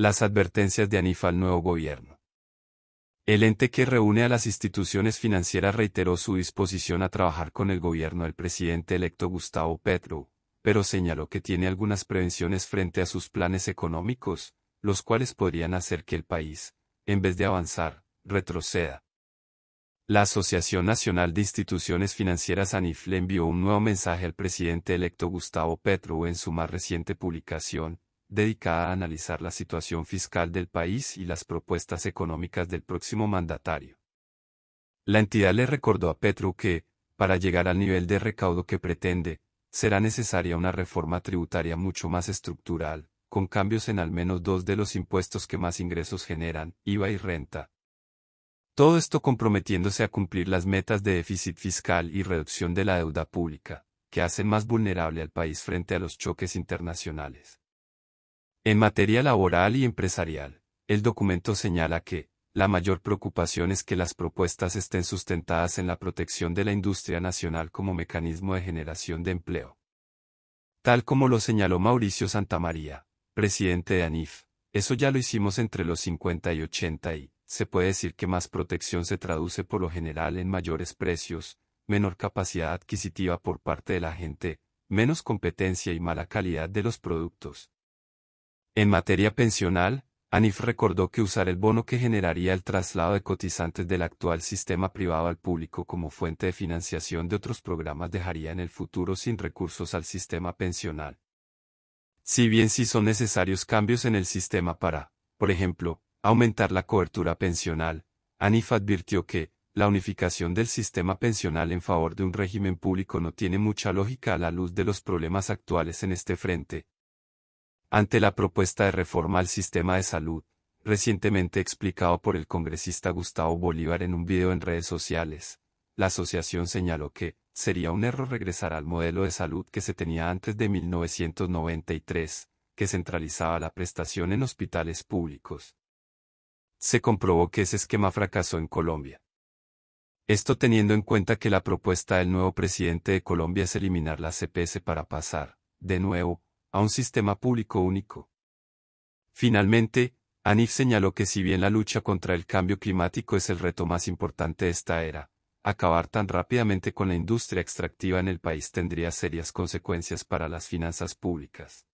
las advertencias de Anif al nuevo gobierno. El ente que reúne a las instituciones financieras reiteró su disposición a trabajar con el gobierno del presidente electo Gustavo Petro, pero señaló que tiene algunas prevenciones frente a sus planes económicos, los cuales podrían hacer que el país, en vez de avanzar, retroceda. La Asociación Nacional de Instituciones Financieras ANIF le envió un nuevo mensaje al presidente electo Gustavo Petro en su más reciente publicación, dedicada a analizar la situación fiscal del país y las propuestas económicas del próximo mandatario. La entidad le recordó a Petro que, para llegar al nivel de recaudo que pretende, será necesaria una reforma tributaria mucho más estructural, con cambios en al menos dos de los impuestos que más ingresos generan, IVA y renta. Todo esto comprometiéndose a cumplir las metas de déficit fiscal y reducción de la deuda pública, que hacen más vulnerable al país frente a los choques internacionales. En materia laboral y empresarial, el documento señala que, la mayor preocupación es que las propuestas estén sustentadas en la protección de la industria nacional como mecanismo de generación de empleo. Tal como lo señaló Mauricio Santamaría, presidente de ANIF, eso ya lo hicimos entre los 50 y 80 y, se puede decir que más protección se traduce por lo general en mayores precios, menor capacidad adquisitiva por parte de la gente, menos competencia y mala calidad de los productos, en materia pensional, ANIF recordó que usar el bono que generaría el traslado de cotizantes del actual sistema privado al público como fuente de financiación de otros programas dejaría en el futuro sin recursos al sistema pensional. Si bien sí son necesarios cambios en el sistema para, por ejemplo, aumentar la cobertura pensional, ANIF advirtió que, la unificación del sistema pensional en favor de un régimen público no tiene mucha lógica a la luz de los problemas actuales en este frente, ante la propuesta de reforma al sistema de salud, recientemente explicado por el congresista Gustavo Bolívar en un video en redes sociales, la asociación señaló que, sería un error regresar al modelo de salud que se tenía antes de 1993, que centralizaba la prestación en hospitales públicos. Se comprobó que ese esquema fracasó en Colombia. Esto teniendo en cuenta que la propuesta del nuevo presidente de Colombia es eliminar la CPS para pasar, de nuevo, a un sistema público único. Finalmente, Anif señaló que si bien la lucha contra el cambio climático es el reto más importante de esta era, acabar tan rápidamente con la industria extractiva en el país tendría serias consecuencias para las finanzas públicas.